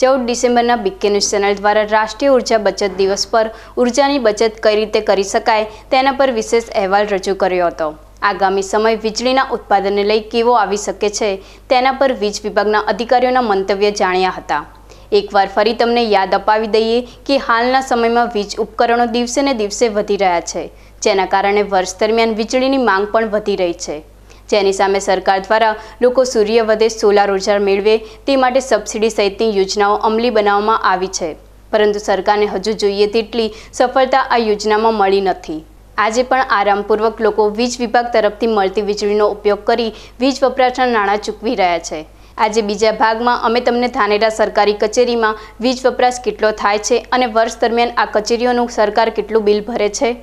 ચૌદ ડિસેમ્બરના બીકે news channel દ્વારા રાષ્ટ્રીય ઉર્જા બચત દિવસ પર ઉર્જાની બચત કઈ રીતે કરી શકાય તેના પર વિશેષ અહેવાલ રજૂ કર્યો હતો આગામી સમય વીજળીના ઉત્પાદનને લઈ કેવો આવી શકે છે તેના પર વીજ વિભાગના અધિકારીઓના મંતવ્ય જાણ્યા હતા એકવાર ફરી તમને યાદ અપાવી દઈએ કે હાલના સમયમાં વીજ ઉપકરણો દિવસે ને દિવસે વધી રહ્યા છે જેના કારણે વર્ષ દરમિયાન વીજળીની માંગ પણ વધી રહી છે જેની સામે સરકાર દ્વારા લોકો સૂર્ય વધે સોલાર ઉર્જા મેળવે તે માટે સબસિડી સહિતની યોજનાઓ અમલી બનાવવામાં આવી છે પરંતુ સરકારને હજુ જોઈએ તેટલી સફળતા આ યોજનામાં મળી નથી આજે પણ આરામપૂર્વક લોકો વીજ વિભાગ તરફથી મળતી વીજળીનો ઉપયોગ કરી વીજ વપરાશના નાણાં ચૂકવી રહ્યા છે આજે બીજા ભાગમાં અમે તમને થાનેરા સરકારી કચેરીમાં વીજ વપરાશ કેટલો થાય છે અને વર્ષ દરમિયાન આ કચેરીઓનું સરકાર કેટલું બિલ ભરે છે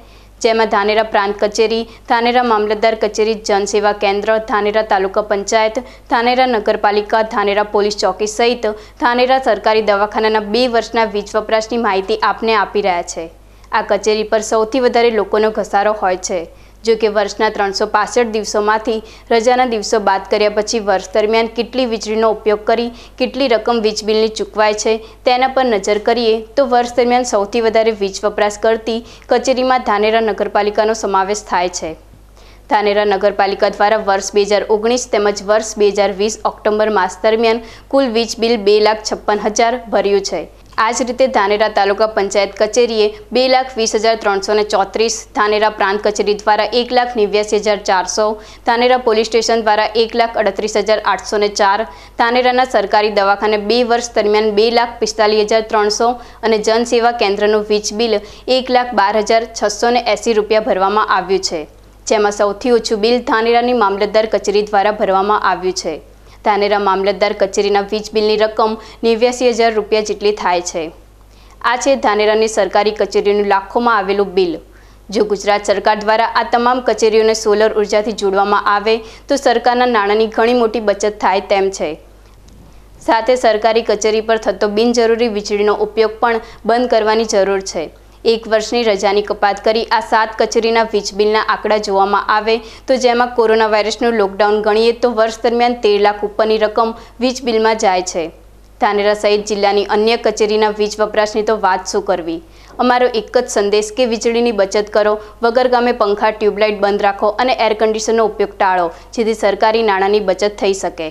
જેમાં ધાનેરા પ્રાંત કચેરી ધાનેરા મામલતદાર કચેરી જનસેવા કેન્દ્ર ધાનેરા તાલુકા પંચાયત ધાનેરા નગરપાલિકા ધાનેરા પોલીસ ચોકી સહિત ધાનેરા સરકારી દવાખાનાના બે વર્ષના વીજ વપરાશની માહિતી આપને આપી રહ્યા છે આ કચેરી પર સૌથી વધારે લોકોનો ઘસારો હોય છે જો કે વર્ષના ત્રણસો દિવસોમાંથી રજાના દિવસો બાદ કર્યા પછી વર્ષ દરમિયાન કેટલી વીજળીનો ઉપયોગ કરી કેટલી રકમ વીજ બિલની ચૂકવાય છે તેના પર નજર કરીએ તો વર્ષ દરમિયાન સૌથી વધારે વીજ વપરાશ કરતી કચેરીમાં ધાનેરા નગરપાલિકાનો સમાવેશ થાય છે ધાનેરા નગરપાલિકા દ્વારા વર્ષ બે હજાર ઓગણીસ તેમજ વર્ષ બે હજાર વીસ ઓક્ટોબર માસ દરમિયાન કુલ વીજ બિલ બે લાખ છપ્પન હજાર ભર્યું છે આ જ રીતે ધાનેરા તાલુકા પંચાયત કચેરીએ બે લાખ વીસ હજાર ત્રણસો ને ચોત્રીસ ધાનેરા પ્રાંત કચેરી દ્વારા એક લાખ નેવ્યાસી હજાર ચારસો ધાનેરા પોલીસ સ્ટેશન દ્વારા એક લાખ અડત્રીસ હજાર આઠસો ને ચાર ધાનેરાના સરકારી દવાખાને બે વર્ષ દરમિયાન બે લાખ પિસ્તાલીસ હજાર ત્રણસો અને જનસેવા કેન્દ્રનું વીજ બિલ એક લાખ બાર હજાર છસો ને એંસી રૂપિયા ભરવામાં આવ્યું છે જેમાં સૌથી ઓછું બિલ ધાનેરાની મામલતદાર કચેરી દ્વારા ભરવામાં આવ્યું છે ધાનેરા મામલતદાર કચેરીના વીજ બિલની રકમ નેવ્યાસી હજાર રૂપિયા જેટલી થાય છે આ છે ધાનેરાની સરકારી કચેરીનું લાખોમાં આવેલું બિલ જો ગુજરાત સરકાર દ્વારા આ તમામ કચેરીઓને સોલર ઉર્જાથી જોડવામાં આવે તો સરકારના નાણાંની ઘણી મોટી બચત થાય તેમ છે સાથે સરકારી કચેરી પર થતો બિનજરૂરી વીજળીનો ઉપયોગ પણ બંધ કરવાની જરૂર છે એક વર્ષની રજાની કપાત કરી આ સાત કચેરીના વીજ બિલના આંકડા જોવામાં આવે તો જેમાં કોરોના વાયરસનું લોકડાઉન ગણીએ તો વર્ષ દરમિયાન તેર લાખ ઉપરની રકમ વીજ બિલમાં જાય છે ધાનેરા સહિત જિલ્લાની અન્ય કચેરીના વીજ વપરાશની તો વાત શું કરવી અમારો એક જ સંદેશ કે વીજળીની બચત કરો વગર ગામે પંખા ટ્યુબલાઇટ બંધ રાખો અને એર કન્ડિશનનો ઉપયોગ ટાળો જેથી સરકારી નાણાંની બચત થઈ શકે